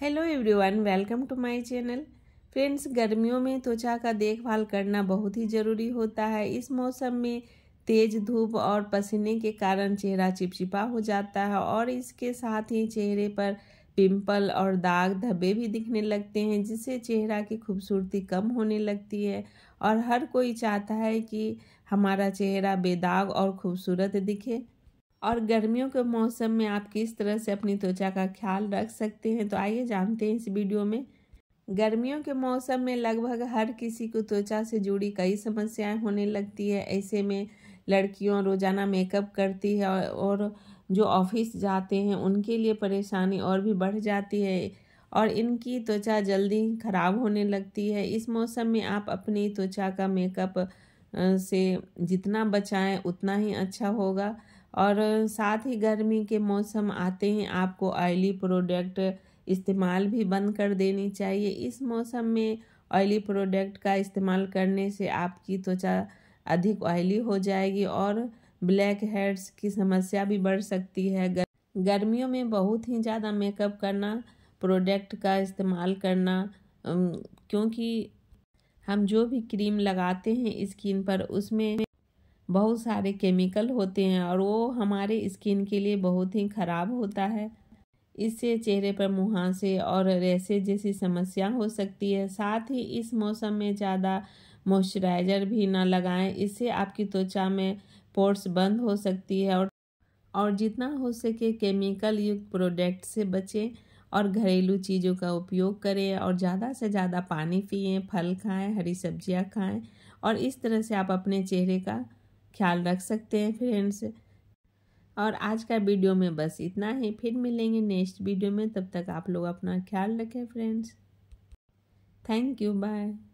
hello everyone welcome to my channel friends गर्मियों में त्वचा का देखभाल करना बहुत ही ज़रूरी होता है इस मौसम में तेज़ धूप और पसीने के कारण चेहरा चिपचिपा हो जाता है और इसके साथ ही चेहरे पर पिंपल और दाग धब्बे भी दिखने लगते हैं जिससे चेहरा की खूबसूरती कम होने लगती है और हर कोई चाहता है कि हमारा चेहरा बेदाग और खूबसूरत दिखे और गर्मियों के मौसम में आप किस तरह से अपनी त्वचा का ख्याल रख सकते हैं तो आइए जानते हैं इस वीडियो में गर्मियों के मौसम में लगभग हर किसी को त्वचा से जुड़ी कई समस्याएं होने लगती है ऐसे में लड़कियों रोज़ाना मेकअप करती है और जो ऑफिस जाते हैं उनके लिए परेशानी और भी बढ़ जाती है और इनकी त्वचा जल्दी ख़राब होने लगती है इस मौसम में आप अपनी त्वचा का मेकअप से जितना बचाएं उतना ही अच्छा होगा और साथ ही गर्मी के मौसम आते ही आपको ऑयली प्रोडक्ट इस्तेमाल भी बंद कर देनी चाहिए इस मौसम में ऑयली प्रोडक्ट का इस्तेमाल करने से आपकी त्वचा अधिक ऑयली हो जाएगी और ब्लैक हेड्स की समस्या भी बढ़ सकती है गर्मियों में बहुत ही ज़्यादा मेकअप करना प्रोडक्ट का इस्तेमाल करना क्योंकि हम जो भी क्रीम लगाते हैं स्किन पर उसमें बहुत सारे केमिकल होते हैं और वो हमारे स्किन के लिए बहुत ही ख़राब होता है इससे चेहरे पर मुहासे और रैसे जैसी समस्या हो सकती है साथ ही इस मौसम में ज़्यादा मॉइस्चराइज़र भी ना लगाएं इससे आपकी त्वचा में पोर्स बंद हो सकती है और और जितना हो सके केमिकल युक्त प्रोडक्ट से बचें और घरेलू चीज़ों का उपयोग करें और ज़्यादा से ज़्यादा पानी पिएँ फल खाएं हरी सब्जियां खाएं और इस तरह से आप अपने चेहरे का ख्याल रख सकते हैं फ्रेंड्स और आज का वीडियो में बस इतना ही फिर मिलेंगे नेक्स्ट वीडियो में तब तक आप लोग अपना ख्याल रखें फ्रेंड्स थैंक यू बाय